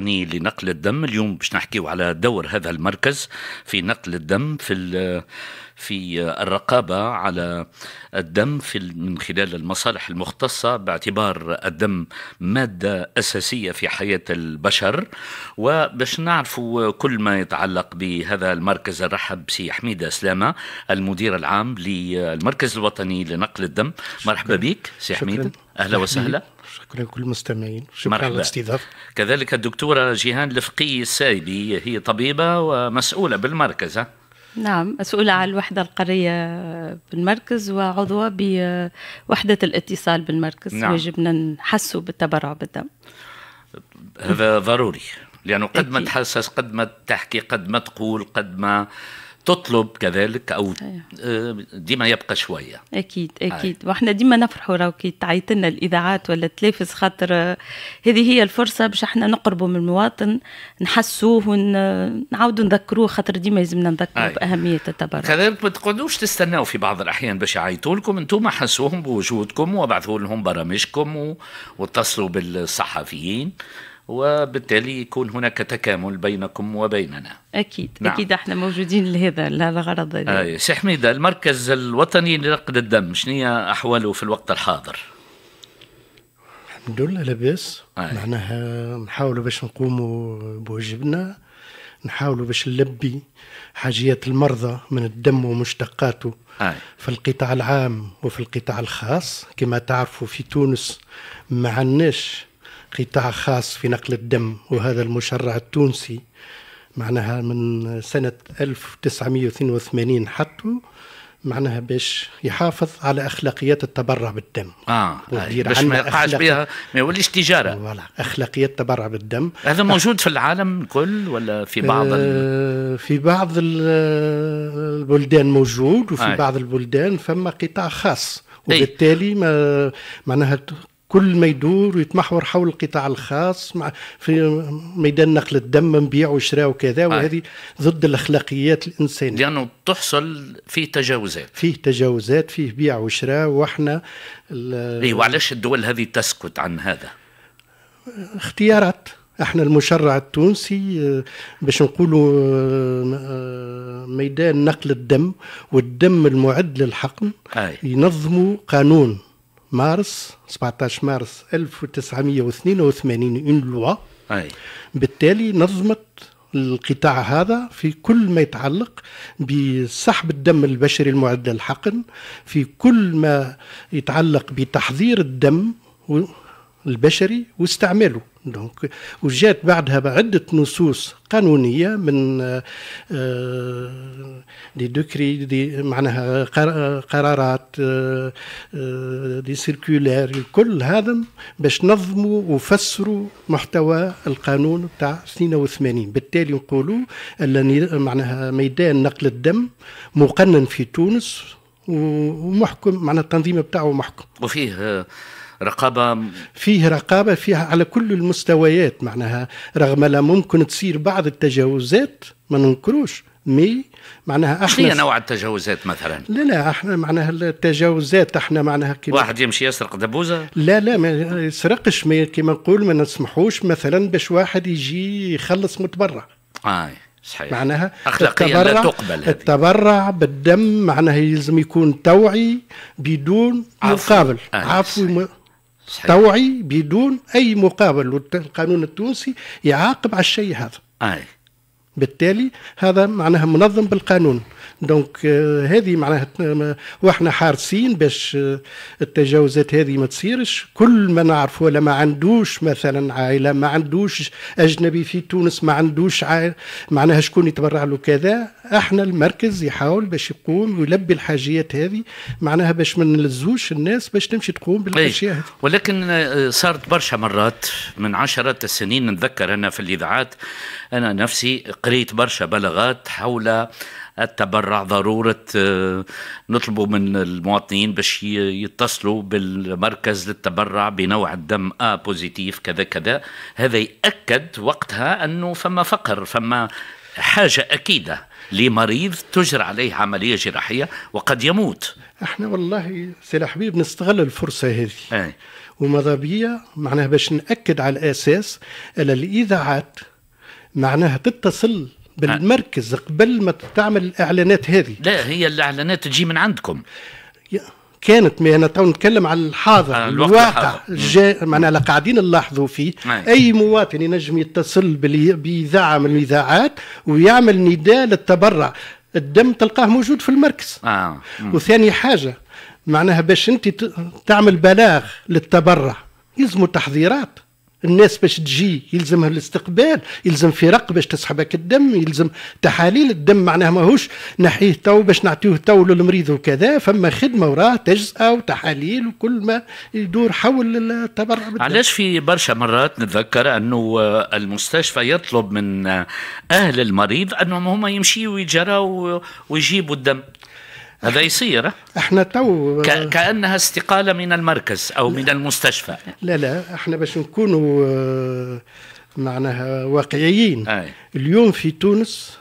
لنقل الدم اليوم باش نحكيو على دور هذا المركز في نقل الدم في في الرقابه على الدم في من خلال المصالح المختصه باعتبار الدم ماده اساسيه في حياه البشر وباش نعرفوا كل ما يتعلق بهذا المركز الرحب سي حميده سلامه المدير العام للمركز الوطني لنقل الدم مرحبا بك سي حميده اهلا وسهلا شكرا لكل المستمعين شكرا على الاستضافه كذلك الدكتوره جيهان الفقي السايبي هي طبيبه ومسؤوله بالمركز نعم مسؤولة على الوحدة القرية بالمركز وعضوة بوحدة الاتصال بالمركز نعم. يجبنا نحسوا بالتبرع بالدم هذا ضروري لأنه قد ما تحسس قد ما تحكي قد ما تقول قد ما تطلب كذلك او أيوه. آه، ديما يبقى شويه اكيد اكيد آه. واحنا ديما نفرحوا راهو كي تعيط لنا الاذاعات ولا تلافس خاطر هذه هي الفرصه باش احنا نقربوا من المواطن نحسوه ونعاودوا نذكروه خاطر ديما يلزمنا نذكروا آه. باهميه التبرع كذلك ما تقعدوش تستناو في بعض الاحيان باش يعيطوا لكم انتم حسوهم بوجودكم وابعثوا لهم برامجكم واتصلوا بالصحفيين وبالتالي يكون هناك تكامل بينكم وبيننا اكيد نعم. اكيد احنا موجودين لهذا الغرض هذا آه سي حميده المركز الوطني لنقد الدم شنو احواله في الوقت الحاضر الحمد لله لاباس آه. معناها نحاولوا باش نقوموا بواجبنا نحاولوا باش نلبي حاجيات المرضى من الدم ومشتقاته أي. آه. في القطاع العام وفي القطاع الخاص كما تعرفوا في تونس ما عندناش قطاع خاص في نقل الدم وهذا المشرع التونسي معناها من سنة 1982 حتى معناها باش يحافظ على اخلاقيات التبرع بالدم اه باش ما يقعش بها ما يوليش تجاره ولا اخلاقيات التبرع بالدم هذا موجود في العالم الكل ولا في بعض آه في بعض البلدان موجود وفي آه. بعض البلدان فما قطاع خاص وبالتالي ما معناها كل ما يدور ويتمحور حول القطاع الخاص مع في ميدان نقل الدم نبيع وشراء وكذا وهذه ضد الاخلاقيات الانسانيه لانه تحصل فيه تجاوزات فيه تجاوزات فيه بيع وشراء واحنا اي وعلاش الدول هذه تسكت عن هذا؟ اختيارات احنا المشرع التونسي آه، باش نقولوا آه، ميدان نقل الدم والدم المعد للحقن ينظموا قانون مارس 17 مارس 1982 اون لوا بالتالي نظمت القطاع هذا في كل ما يتعلق بسحب الدم البشري المعد للحقن في كل ما يتعلق بتحضير الدم البشري واستعماله دونك وجات بعدها بعده نصوص قانونيه من دي دوكري دي معناها قرارات دي سيركولير كل هذا باش نظموا وفسروا محتوى القانون بتاع 82 بالتالي نقولوا معناها ميدان نقل الدم مقنن في تونس ومحكم معناها التنظيم بتاعه محكم وفيه آه، رقابه فيه رقابه فيها على كل المستويات معناها رغم لا ممكن تصير بعض التجاوزات ما ننكروش مي معناها احنا هي نوع التجاوزات مثلا لا لا احنا معناها التجاوزات احنا معناها كي واحد يمشي يسرق دبوزه لا لا ما يسرقش كيما نقول ما نسمحوش مثلا باش واحد يجي يخلص متبرع آه. صحيح معناها اخلاقيا لا تقبل هذه. التبرع بالدم معناها يلزم يكون توعي بدون مقابل عفو, آه عفو صحيح. طوعي بدون اي مقابل والقانون التونسي يعاقب على الشيء هذا آه. بالتالي هذا معناها منظم بالقانون دونك آه، هذه معناها واحنا حارسين باش آه، التجاوزات هذه ما تصيرش كل ما نعرفه ولا ما عندوش مثلا عائله ما عندوش اجنبي في تونس ما عندوش عائلة معناها شكون يتبرع له كذا احنا المركز يحاول باش يقوم ويلبي الحاجيات هذه معناها باش ما نلزوش الناس باش تمشي تقوم بالاشياء طيب. هذه ولكن آه، صارت برشا مرات من عشرات السنين نتذكر انا في الاذاعات أنا نفسي قريت برشا بلاغات حول التبرع ضرورة آه، نطلبوا من المواطنين باش يتصلوا بالمركز للتبرع بنوع الدم آ بوزيتيف كذا كذا هذا يأكد وقتها أنه فما فقر فما حاجة أكيدة لمريض تجرى عليه عملية جراحية وقد يموت احنا والله سي الحبيب نستغل الفرصة هذه ايه. وماذا بيا معناها باش نأكد على الأساس أن الإذاعات معناها تتصل بالمركز قبل ما تعمل الاعلانات هذه لا هي الاعلانات تجي من عندكم كانت ما انا تو نتكلم على الحاضر الواقع معناها قاعدين نلاحظوا فيه مم. نعم. اي مواطن ينجم يتصل باذاعه من الاذاعات ويعمل نداء للتبرع الدم تلقاه موجود في المركز آه. وثاني حاجه معناها باش انت تعمل بلاغ للتبرع يلزموا تحذيرات الناس باش تجي يلزمها الاستقبال يلزم فرق باش تسحبك الدم يلزم تحاليل الدم معناها ماهوش نحيه تو باش نعطيوه تو للمريض وكذا فما خدمه وراه تجزئه وتحاليل وكل ما يدور حول التبرع علاش في برشا مرات نتذكر انه المستشفى يطلب من اهل المريض انهم هما يمشيوا ويجروا ويجيبوا الدم هذا يصير احنا تو ك... كانها استقاله من المركز او لا. من المستشفى لا لا احنا باش نكونوا آه، معناها واقعيين أي. اليوم في تونس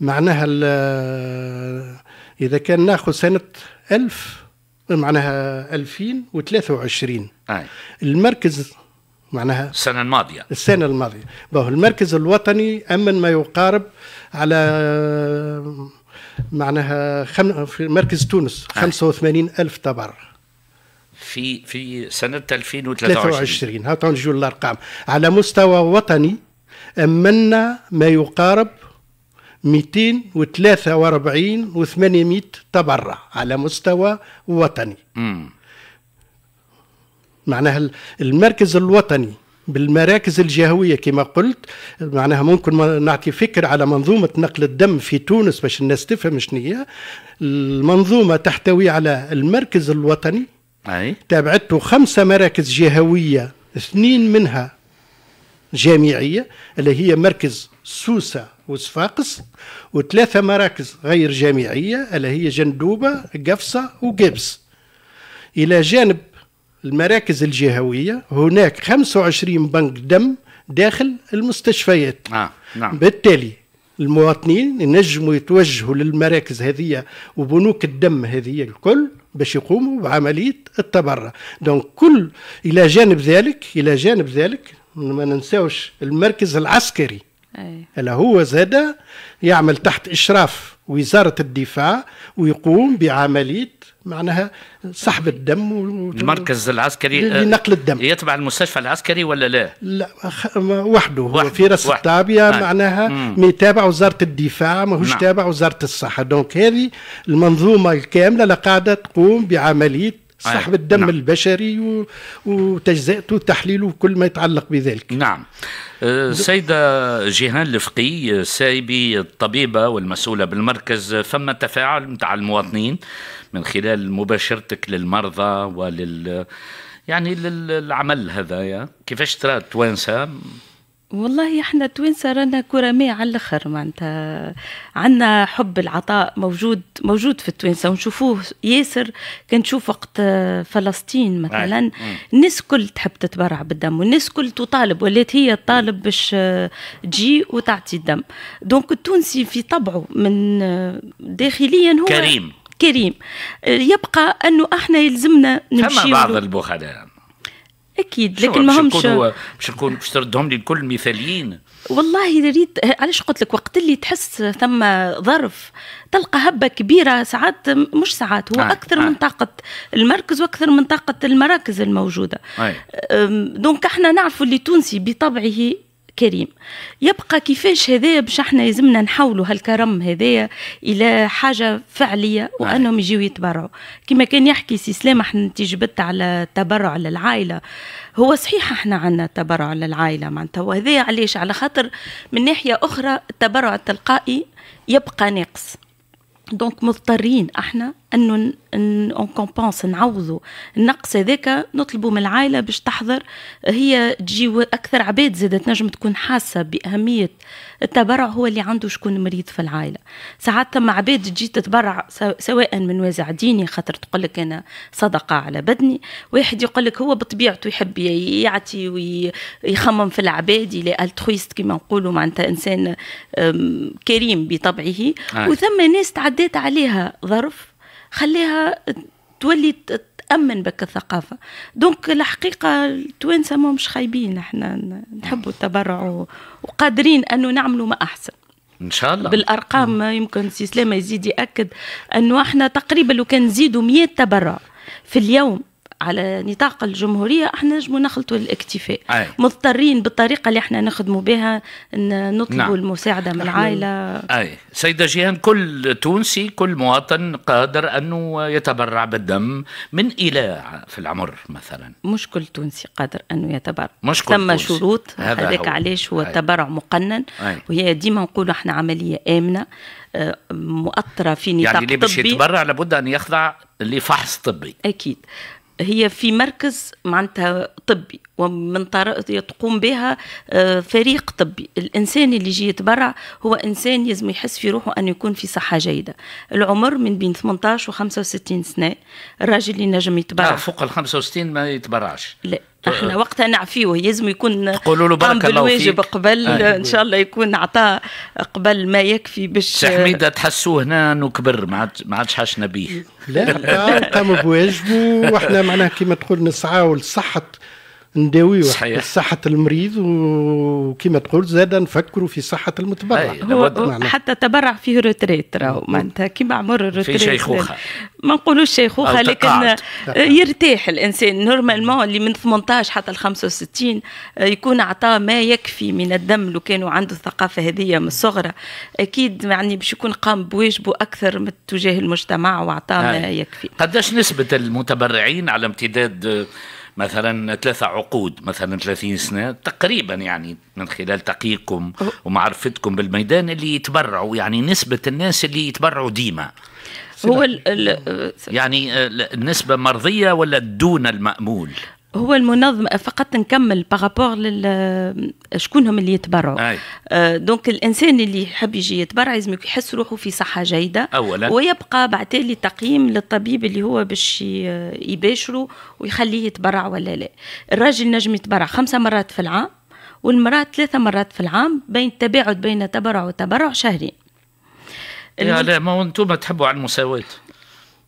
معناها آه، اذا كان ناخذ سنه 1000 معناها 2023 أي. المركز معناها السنة الماضية السنة الماضية الماضية المركز الوطني أمن ما يقارب على آه، معناها خم... في مركز تونس 85 آه. ألف تبر في في سنة 2023 23 هاو نجيو الأرقام على مستوى وطني أمنا ما يقارب 243 و800 تبرع على مستوى وطني معناها المركز الوطني بالمراكز الجهوية كما قلت معناها ممكن نعطي فكرة على منظومة نقل الدم في تونس باش الناس تفهم شنية المنظومة تحتوي على المركز الوطني أي. تابعته خمسة مراكز جهوية اثنين منها جامعية اللي هي مركز سوسة وصفاقس وثلاثة مراكز غير جامعية اللي هي جندوبة قفصة وقبس إلى جانب المراكز الجهوية هناك 25 بنك دم داخل المستشفيات آه، نعم. بالتالي المواطنين ينجموا يتوجهوا للمراكز هذه وبنوك الدم هذه الكل باش يقوموا بعملية التبرع دونك كل إلى جانب ذلك إلى جانب ذلك ما ننساوش المركز العسكري أي. هو زاد يعمل تحت إشراف وزارة الدفاع ويقوم بعملية معناها سحب الدم و... المركز العسكري لنقل الدم يتبع المستشفى العسكري ولا لا؟ لا وحده, وحده. في راس الطابية نعم. معناها ما يتابع وزارة الدفاع ماهوش نعم. تابع وزارة الصحة دونك هذه المنظومة الكاملة اللي قاعدة تقوم بعملية سحب الدم نعم. البشري و... وتجزئته وتحليله وكل ما يتعلق بذلك نعم أه، سيدة جيهان الفقي أه، سايبي الطبيبة والمسؤولة بالمركز أه، فما تفاعل متاع المواطنين من خلال مباشرتك للمرضى ولل يعني للعمل هذايا كيفاش ترى توانسه والله احنا التوانسه رانا كرماء على الاخر معناتها عندنا حب العطاء موجود موجود في التوانسه ونشوفوه ياسر كان نشوف وقت فلسطين مثلا الناس كل تحب تتبرع بالدم والناس كل تطالب ولات هي تطالب باش تجي وتعطي الدم دونك التونسي في طبعه من داخليا هو كريم كريم يبقى انه احنا يلزمنا نمشي فما بعض البخلاء اكيد لكن ماهمش همش باش نكون باش تردهم لي الكل مثاليين والله ريت علاش قلت لك وقت اللي تحس ثم ظرف تلقى هبه كبيره ساعات مش ساعات هو آه. اكثر آه. من طاقه المركز واكثر من طاقه المراكز الموجوده آه. دونك احنا نعرفوا اللي تونسي بطبعه كريم يبقى كيفاش هذايا باش احنا يلزمنا نحولوا هالكرم هذايا الى حاجه فعليه وانهم يجيو يتبرعوا كما كان يحكي سي سلام احنا جبت على التبرع للعائله هو صحيح احنا عندنا تبرع للعائله معناتها وهذايا علاش على خاطر من ناحيه اخرى التبرع التلقائي يبقى ناقص دونك مضطرين احنا انه اون كومبونس نعوضوا النقص هذاك نطلبوا من العائله باش تحضر هي تجي اكثر عباد زاد تنجم تكون حاسه باهميه التبرع هو اللي عنده شكون مريض في العائله ساعات ثم عباد تجي تتبرع سواء من وازع ديني خاطر تقول لك انا صدقه على بدني واحد يقول لك هو بطبيعته يحب يعطي ويخمم في العباد الى الترويست كما نقولوا معناتها انسان كريم بطبعه آه. وثم ناس تعديت عليها ظرف خليها تولي تامن بك الثقافه دونك الحقيقه التوانسه ما مش خايبين احنا نحبوا التبرع وقادرين انه نعملوا ما احسن ان شاء الله بالارقام يمكن سي سلامه يزيد ياكد انه احنا تقريبا لو كان نزيدوا 100 تبرع في اليوم على نطاق الجمهوريه احنا نجمو نخلطوا الاكتفاء أي. مضطرين بالطريقه اللي احنا نخدموا بها نطلبوا نعم. المساعده من العائله اي سيده جيهان كل تونسي كل مواطن قادر انه يتبرع بالدم من إلى في العمر مثلا مش كل تونسي قادر انه يتبرع مش كل ثم شروط هذاك علاش هو التبرع مقنن أي. وهي ديما نقولوا احنا عمليه امنه آه، مؤطره في يعني نطاق يعني اللي باش يتبرع لابد ان يخضع لفحص طبي اكيد هي في مركز معناتها طبي ومن تقوم بها آه، فريق طبي الإنسان اللي يجي يتبرع هو إنسان يزم يحس في روحه ان يكون في صحة جيدة العمر من بين 18 و 65 سنة الراجل اللي نجم يتبرع آه، فوق ال 65 ما يتبرعش لا احنا وقتها نعفيوه يلزم يكون تقولوا له بارك الله بالواجب فيك. قبل آه. ان شاء الله يكون عطاه قبل ما يكفي باش حميده تحسوا هنا انه كبر ما عادش حاشنا به لا قام بواجبه واحنا معناها كيما تقول نسعاو لصحه نداويو صحة المريض وكما تقول زاد نفكروا في صحة المتبرع هو حتى تبرع فيه روتريت راهو معناتها كيما عمر الروتريت في شيخوخة ما نقولوش شيخوخة لكن يرتاح الإنسان نورمالمون اللي من 18 حتى ال 65 آه، يكون عطاه ما يكفي من الدم لو كانوا عنده الثقافة هذه من الصغرى أكيد يعني باش يكون قام بواجبه أكثر من تجاه المجتمع وعطاه ما يكفي قداش نسبة المتبرعين على امتداد آه، مثلا ثلاثة عقود مثلا 30 سنة تقريبا يعني من خلال تقييمكم ومعرفتكم بالميدان اللي يتبرعوا يعني نسبة الناس اللي يتبرعوا ديما هو ال ال يعني النسبة مرضية ولا دون المأمول؟ هو المنظم فقط نكمل بارابور لل شكون هم اللي يتبرعوا آه دونك الانسان اللي يحب يجي يتبرع لازم يحس روحه في صحه جيده اولا ويبقى بعتالي تقييم للطبيب اللي هو باش يباشره ويخليه يتبرع ولا لا الراجل نجم يتبرع خمسه مرات في العام والمرأة ثلاثة مرات في العام بين التباعد بين تبرع وتبرع شهرين لا لا ما انتم تحبوا على المساواة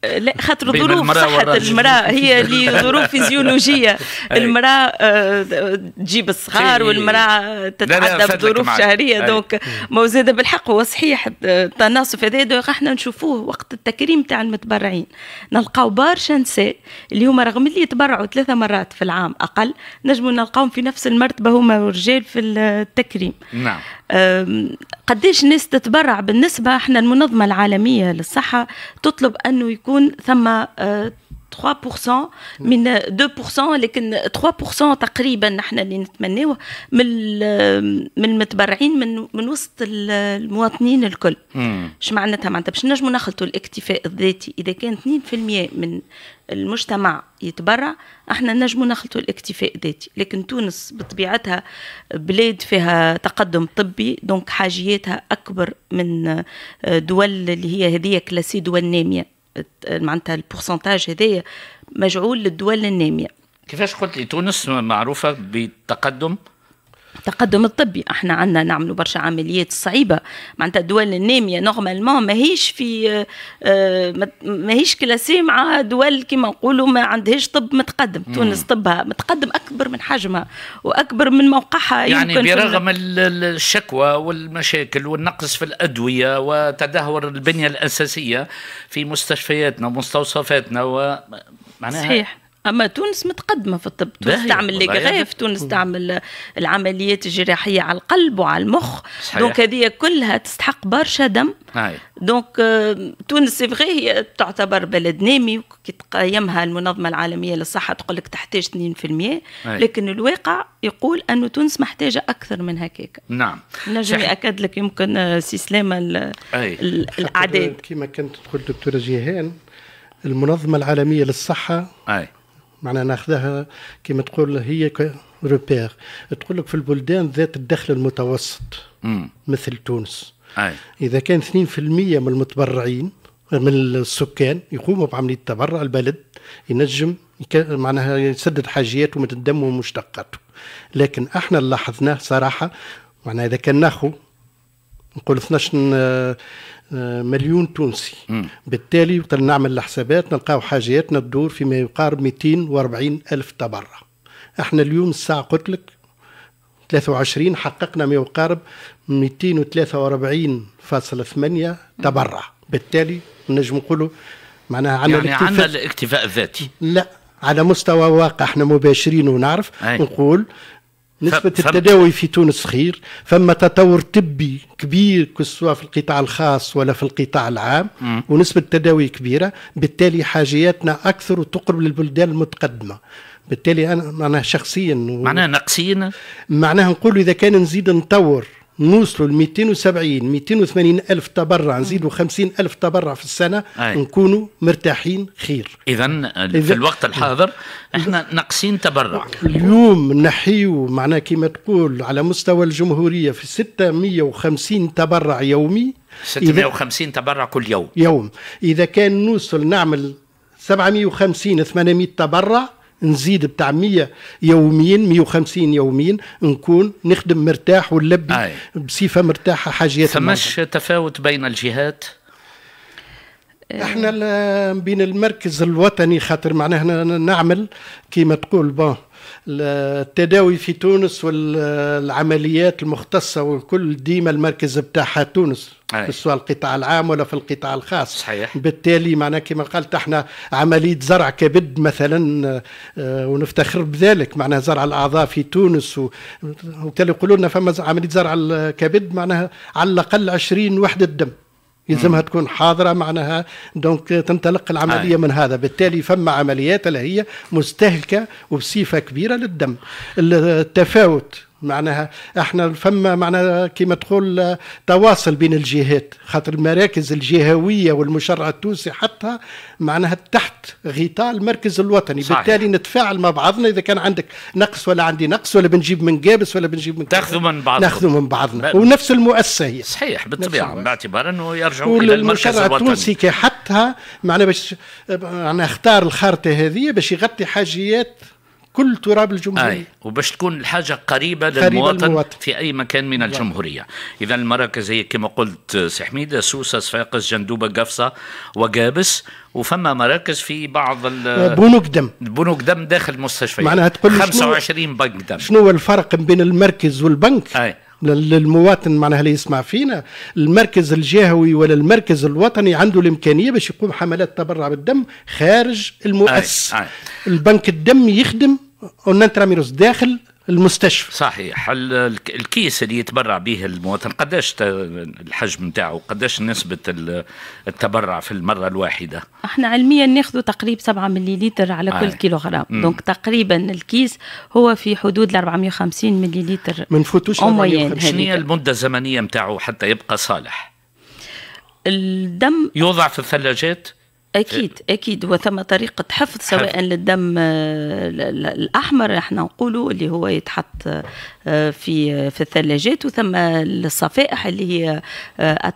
لا خاطر ظروف صحة المرأة هي اللي ظروف فيزيولوجية المرأة آه، تجيب الصغار والمرأة تتعدى بظروف شهرية دونك ما زاد بالحق هو صحيح التناصف هذا احنا نشوفوه وقت التكريم تاع المتبرعين نلقاو برشا نساء اللي هما رغم اللي يتبرعوا ثلاثة مرات في العام أقل نجموا نلقاهم في نفس المرتبة هما ورجال في التكريم نعم قديش ناس تتبرع بالنسبة احنا المنظمة العالمية للصحة تطلب أنه يكون يكون ثم 3% آه، من 2% لكن 3% تقريبا نحن اللي نتمناوه من من المتبرعين من من وسط المواطنين الكل اش معناتها معناتها باش نجموا نخلطوا الاكتفاء الذاتي اذا كان 2% من المجتمع يتبرع احنا نجموا نخلطوا الاكتفاء الذاتي لكن تونس بطبيعتها بلاد فيها تقدم طبي دونك حاجياتها اكبر من آه، دول اللي هي هذيك كلاسي دول ناميه معناتها البورسنتاج هذايا مجعول للدول الناميه كيفاش قلت لي تونس معروفه بالتقدم التقدم الطبي احنا عندنا نعملوا برشا عمليات صعيبه معناتها الدول الناميه نورمالمون ماهيش في آه، ماهيش كلاسي مع دول كما نقولوا ما عندهاش طب متقدم مم. تونس طبها متقدم اكبر من حجمها واكبر من موقعها يعني يمكن برغم الشكوى والمشاكل والنقص في الادويه وتدهور البنيه الاساسيه في مستشفياتنا ومستوصفاتنا ومعناها صحيح اما تونس متقدمه في الطب تونس تعمل لي غراف تونس تعمل العمليات الجراحيه على القلب وعلى المخ صحيح. دونك هذه كلها تستحق برشا دم هاي. دونك آه، تونس سي هي تعتبر بلد نامي كي تقيمها المنظمه العالميه للصحه تقول لك تحتاج 2% لكن الواقع يقول انه تونس محتاجه اكثر من هكاك نعم نجم ياكد لك يمكن آه، سيسلام الاعداد كما كنت تقول دكتوره جيهان المنظمه العالميه للصحه أي. معناها ناخذها كما تقول هي روبير تقول لك في البلدان ذات الدخل المتوسط مم. مثل تونس أي. اذا كان 2% من المتبرعين من السكان يقوموا بعمليه تبرع البلد ينجم معناها يسدد حاجياته من الدم ومشتقاته لكن احنا اللي لاحظناه صراحه معناها اذا كان ناخذ نقول 12 آه، مليون تونسي مم. بالتالي نعمل الحسابات نلقاو حاجاتنا تدور فيما يقارب 240 ألف تبرع احنا اليوم الساعة قلت لك 23 حققنا ما يقارب 243.8 تبرع بالتالي نجم نقولوا معناها عندنا يعني الاكتفاء عندنا الاكتفاء الذاتي لا على مستوى واقع احنا مباشرين ونعرف أي. نقول نسبة ف... التداوي في تونس خير فما تطور طبي كبير سواء في القطاع الخاص ولا في القطاع العام م. ونسبة التداوي كبيرة بالتالي حاجياتنا أكثر وتقرب للبلدان المتقدمة بالتالي انا معناها شخصيا و... معناها نقصينا معناها نقول اذا كان نزيد نطور نوصلوا ل 270 280 الف تبرع نزيدوا 50 الف تبرع في السنه أي. نكونوا مرتاحين خير اذا في الوقت الحاضر احنا ناقصين تبرع اليوم نحيو معناه كما تقول على مستوى الجمهوريه في 650 تبرع يومي 650 تبرع كل يوم يوم اذا كان نوصل نعمل 750 800 تبرع نزيد بتاع 100 يوميا 150 يوميا نكون نخدم مرتاح ونلبي أي. بصفه مرتاحه حاجيات ثماش تفاوت بين الجهات احنا بين المركز الوطني خاطر معناه نعمل كيما تقول بون التداوي في تونس والعمليات المختصة والكل ديما المركز بتاعها تونس سواء القطاع العام ولا في القطاع الخاص صحيح. بالتالي معنا كما قلت احنا عملية زرع كبد مثلا آه، ونفتخر بذلك معنا زرع الأعضاء في تونس وبالتالي يقولوا لنا فما عملية زرع الكبد معناها على الأقل 20 وحدة دم يلزمها تكون حاضره معناها دونك تنطلق العمليه من هذا بالتالي فما عمليات اللي هي مستهلكه وبصفه كبيره للدم التفاوت معناها احنا فما معناها كما تقول آه، تواصل بين الجهات خاطر المراكز الجهويه والمشرع التونسي حتى معناها تحت غطاء المركز الوطني صحيح. بالتالي نتفاعل مع بعضنا اذا كان عندك نقص ولا عندي نقص ولا بنجيب من جابس ولا بنجيب من تاخذوا من بعضنا ناخذوا من بعضنا ب... ونفس المؤسسه هي صحيح بالطبيعه باعتبار انه يرجعوا الى المركز الوطني التونسي كي حتى معناها باش معناها اختار الخارطه هذه باش يغطي حاجيات كل تراب الجمهورية أي وباش تكون الحاجة قريبة, قريبة للمواطن المواطن. في أي مكان من الجمهورية إذا المراكز هي كما قلت آه، سي حميد سوسة صفاقس جندوبة قفصة وقابس وفما مراكز في بعض آه، بنوك دم بنوك دم داخل المستشفيات معناها تقول 25 بنك دم شنو هو الفرق بين المركز والبنك؟ أي. للمواطن معناها اللي يسمع فينا المركز الجهوي ولا المركز الوطني عنده الامكانيه باش يقوم حملات تبرع بالدم خارج المؤسسه البنك الدم يخدم الننتراميروس داخل المستشفى صحيح الكيس اللي يتبرع به المواطن قداش الحجم نتاعو قداش نسبة التبرع في المرة الواحدة احنا علميا ناخذ تقريبا 7 ملليلتر على آه. كل كيلوغرام دونك تقريبا الكيس هو في حدود ال 450 مليلتر ما نفوتوش شنو هي المدة الزمنية نتاعو حتى يبقى صالح الدم يوضع في الثلاجات اكيد اكيد هو ثم طريقه حفظ سواء للدم آه، الاحمر احنا نقولوا اللي هو يتحط آه، في في الثلاجات وثم الصفائح اللي هي آه،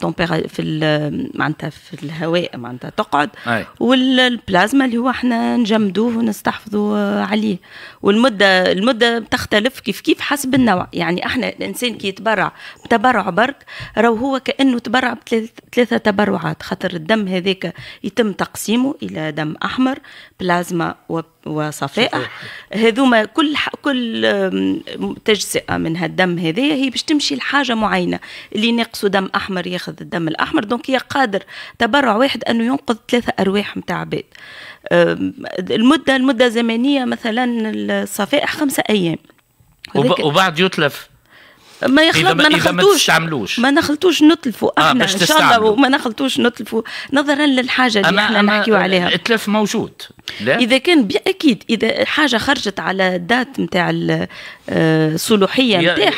في معناتها في الهواء معناتها تقعد أي. والبلازما اللي هو احنا نجمدوه ونستحفظوا عليه والمده المده تختلف كيف كيف حسب النوع يعني احنا الانسان كي يتبرع بتبرع برك راهو هو كانه تبرع بثلاثه تبرعات خاطر الدم هذاك يتم تقديمه تقسيمه الى دم احمر بلازما وصفائح هذوما كل كل تجزئه من هالدم هذايا هي باش تمشي لحاجه معينه اللي ناقصه دم احمر ياخذ الدم الاحمر دونك هي قادر تبرع واحد انه ينقذ ثلاثه ارواح نتاع عباد المده المده الزمنيه مثلا الصفائح خمسه ايام وبعد يتلف ما يخلط ما نخلطوش ما نخلطوش نتلفوا آه، احنا آه ان شاء الله وما نخلطوش نتلفوا نظرا للحاجه اللي أما احنا نحكيو عليها التلف موجود لا. اذا كان اكيد اذا حاجه خرجت على الدات نتاع الصلوحيه آه، نتاعها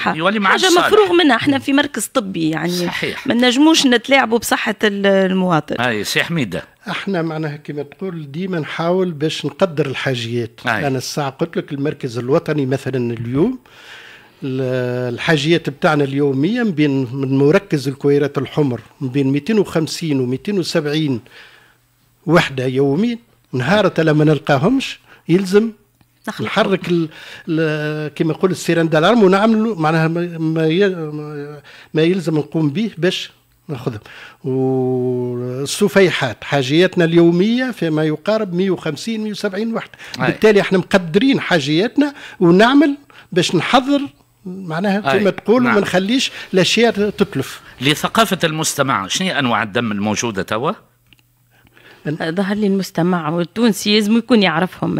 حاجه مفروغ منها احنا في مركز طبي يعني صحيح. ما نجموش نتلاعبوا بصحه المواطن اي سي حميده احنا معناها كما تقول ديما نحاول باش نقدر الحاجيات انا الساعه قلت لك المركز الوطني مثلا اليوم الحاجيات بتاعنا اليومية بين من مركز الكويرات الحمر من بين 250 و 270 وحدة يوميا نهار لما نلقاهمش يلزم نحرك كما يقول السيران دالارم ونعمل معناها ما, ما يلزم نقوم به باش ناخذهم والسفيحات حاجياتنا اليوميه فيما يقارب 150 170 وحده بالتالي احنا مقدرين حاجياتنا ونعمل باش نحضر معناها كما تقول نعم. ما نخليش الاشياء تتلف لثقافه المستمع شنو انواع الدم الموجوده توا؟ ظهر لي المستمع والتونسي لازم يكون يعرفهم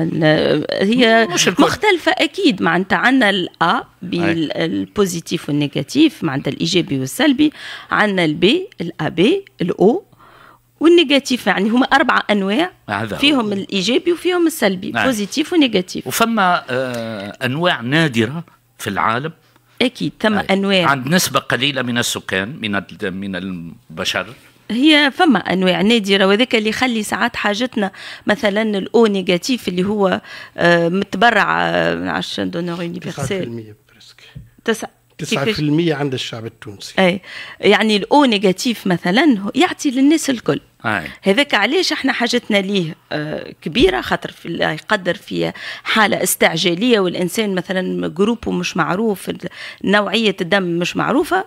هي مختلفة أكيد معناتها عندنا الأ بالبوزيتيف والنيجاتيف معناتها الإيجابي والسلبي عندنا البي الأ بي الأو والنيجاتيف يعني هما أربعة أنواع فيهم الإيجابي وفيهم السلبي بوزيتيف نعم. ونيجاتيف وفما آه، أنواع نادرة في العالم اكيد ثم آه، انواع عند نسبه قليله من السكان من من البشر هي فما انواع نادره وذاك اللي يخلي ساعات حاجتنا مثلا الاو نيجاتيف اللي هو آه، متبرع آه، عشان دونور يونيفرسال 9% 9% عند الشعب التونسي اي يعني الاو نيجاتيف مثلا يعطي للناس الكل هذاك علاش احنا حاجتنا ليه آه، كبيره خاطر في يقدر في حاله استعجاليه والانسان مثلا جروبه مش معروف نوعيه الدم مش معروفه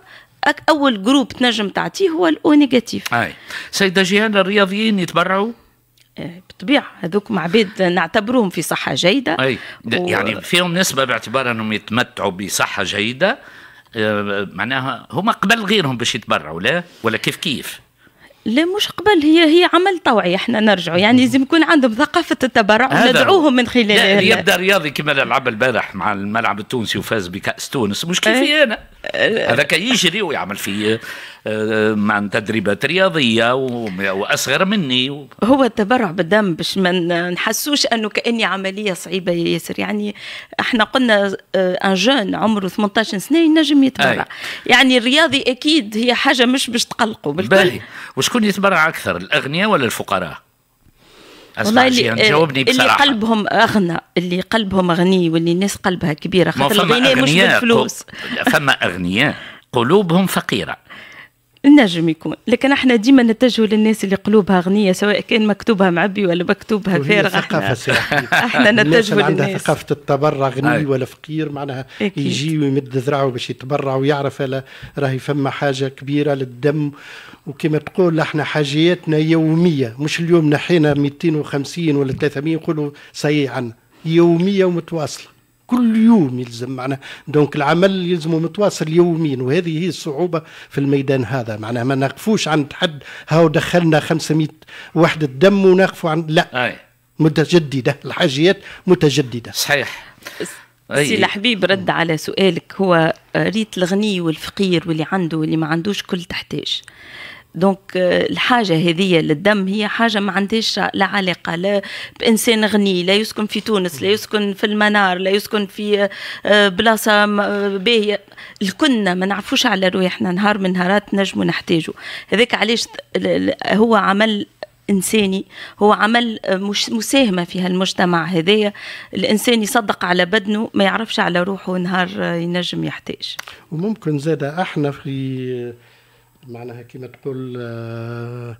اول جروب تنجم تعطيه هو الاو نيجاتيف اي سيده جيهان الرياضيين يتبرعوا آه، بالطبيعه هذوكم عباد نعتبرهم في صحه جيده أي. و... يعني فيهم نسبه باعتبار انهم يتمتعوا بصحه جيده آه، معناها هما قبل غيرهم باش يتبرعوا لا ولا كيف كيف لا مش قبل هي هي عمل طوعي احنا نرجعوا يعني لازم يكون عندهم ثقافه التبرع وندعوهم من لا يبدا رياضي كما لعب البارح مع الملعب التونسي وفاز بكاس تونس مش كيفي إيه. انا هذاك يجري ويعمل في آه، آه، مع تدريبات رياضيه واصغر مني و... هو التبرع بالدم باش ما نحسوش انه كاني عمليه صعيبه ياسر يعني احنا قلنا ان آه، جون عمره 18 سنه ينجم يتبرع أي. يعني الرياضي اكيد هي حاجه مش باش تقلقه بالكل باهي وشكون يتبرع اكثر الاغنياء ولا الفقراء؟ والله اللي جاوبني بصراحه اللي قلبهم اغنى اللي قلبهم غني واللي الناس قلبها كبيره خاطر الغناء مش بالفلوس فما اغنياء قلوبهم فقيره نجم يكون لكن احنا ديما نتجه للناس اللي قلوبها غنيه سواء كان مكتوبها معبي ولا مكتوبها فارغه ثقافه احنا, احنا للناس عندها ثقافه التبرع غني أي. ولا فقير معناها يجي ويمد ذراعه باش يتبرع ويعرف راهي فما حاجه كبيره للدم وكما تقول احنا حاجياتنا يوميه مش اليوم نحينا 250 ولا 300 نقولوا سي عنا يوميه ومتواصله كل يوم يلزم معنا دونك العمل يلزم متواصل يوميا وهذه هي الصعوبة في الميدان هذا معناها ما نقفوش عند حد هاو دخلنا 500 وحدة دم ونقفوا عند لا أي. متجددة الحاجيات متجددة صحيح سي الحبيب رد على سؤالك هو ريت الغني والفقير واللي عنده واللي ما عندوش كل تحتاج دونك euh, الحاجه هذه للدم هي حاجه ما عندهاش لا علاقه لا بانسان غني لا يسكن في تونس لا يسكن في المنار لا يسكن في آه، بلاصه باهيه الكنا ما نعرفوش على روحنا نهار من نهارات نجمو نحتاجو هذاك علاش هو عمل انساني هو عمل آه، مش مساهمه في هالمجتمع هذايا الانسان يصدق على بدنه ما يعرفش على روحه نهار آه، ينجم يحتاج وممكن زاد احنا في معناها كما تقول آه،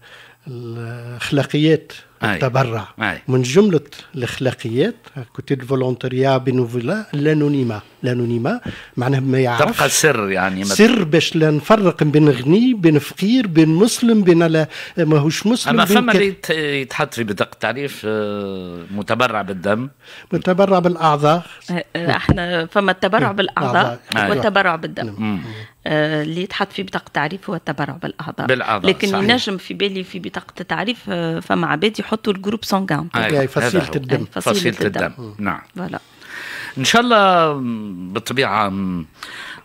الاخلاقيات التبرع من جمله الاخلاقيات كوتي فولونتريا بينوفولا الانونيما الانونيما معناها ما يعرفش تبقى سر يعني مثل. سر باش لا نفرق بين غني بين فقير بين مسلم بين لا ماهوش مسلم اما فما اللي يتحط في بطاقه التعريف آه، متبرع بالدم متبرع بالاعضاء آه، احنا فما التبرع إيه، بالاعضاء أيوة. والتبرع بالدم نعم. نعم. آه، اللي يتحط في بطاقه التعريف هو التبرع بالاعضاء لكن صحيح. ينجم في بالي في بطاقه التعريف آه، فما عباد يحطوا الجروب سانغام أيوة، يعني, يعني فصيله الدم فصيله الدم, الدم. نعم فوالا ان شاء الله بالطبيعه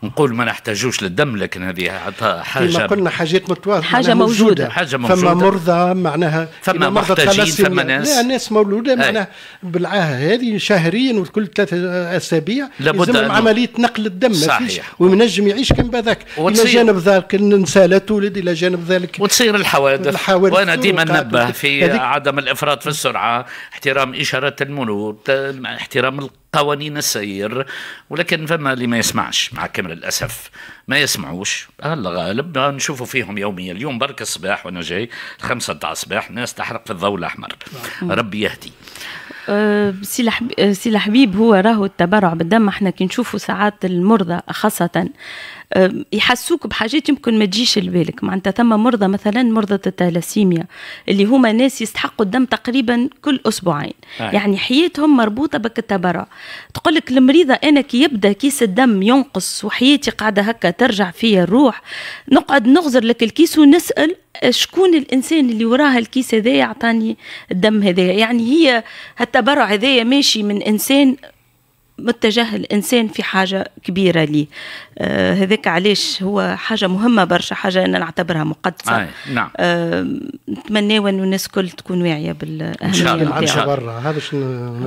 نقول ما نحتاجوش للدم لكن هذه حاجه كما قلنا حاجات متواضعه حاجه موجوده. حاجه موجوده فما مرضى معناها فما محتاجين فما ناس لا ناس مولوده معناها بالعاهه هذه شهريا وكل ثلاث اسابيع لابد من عمليه نقل الدم صحيح ومنجم يعيش كان بذاك الى جانب ذلك النساء لا تولد الى جانب ذلك وتصير الحوادث, الحوادث وانا ديما نبه في عدم الافراط في السرعه احترام اشارات المرور احترام قوانين السير ولكن فما اللي ما يسمعش مع كامل للاسف ما يسمعوش هلا غالب نشوفوا فيهم يوميا اليوم برك الصباح وانا جاي خمسة تاع الصباح ناس تحرق في الضوء الاحمر نعم. ربي يهدي آه، سي الحبيب آه، سي الحبيب هو راهو التبرع بالدم احنا كي نشوفوا ساعات المرضى خاصه آه، يحسوك بحاجات يمكن ما تجيش لبالك معناتها ثم مرضى مثلا مرضى التالاسيميا اللي هما ناس يستحقوا الدم تقريبا كل اسبوعين هاي. يعني حياتهم مربوطه بك التبرع تقول لك المريضه انا كي يبدا كيس الدم ينقص وحياتي قاعده هكا ترجع فيا الروح نقعد نغزر لك الكيس ونسال شكون الانسان اللي وراها الكيس هذايا عطاني الدم هذايا يعني هي هالتبرع هذايا ماشي من انسان متجه الانسان في حاجه كبيره ليه آه هذاك علاش هو حاجه مهمه برشا حاجه انا نعتبرها مقدسه آه نعم آه نتمناو انه الناس الكل تكون واعيه بالاهميه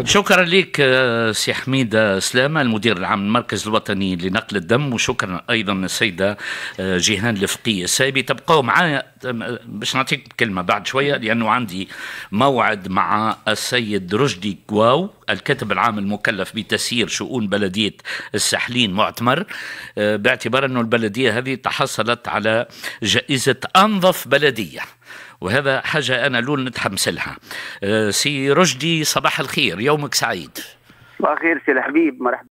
ان شكرا لك آه، سي حميد آه، سلامه المدير العام المركز الوطني لنقل الدم وشكرا ايضا السيده آه، جيهان الفقيه السايبي تبقوا معايا باش نعطيك كلمه بعد شويه لانه عندي موعد مع السيد رشدي كواو الكاتب العام المكلف بتسيير شؤون بلدية السحلين معتمر آه، باعتبار أن البلدية هذه تحصلت على جائزة أنظف بلدية وهذا حاجة أنا لول نتحمس لها آه، سي رشدي صباح الخير يومك سعيد صباح الخير سي الحبيب مرحبا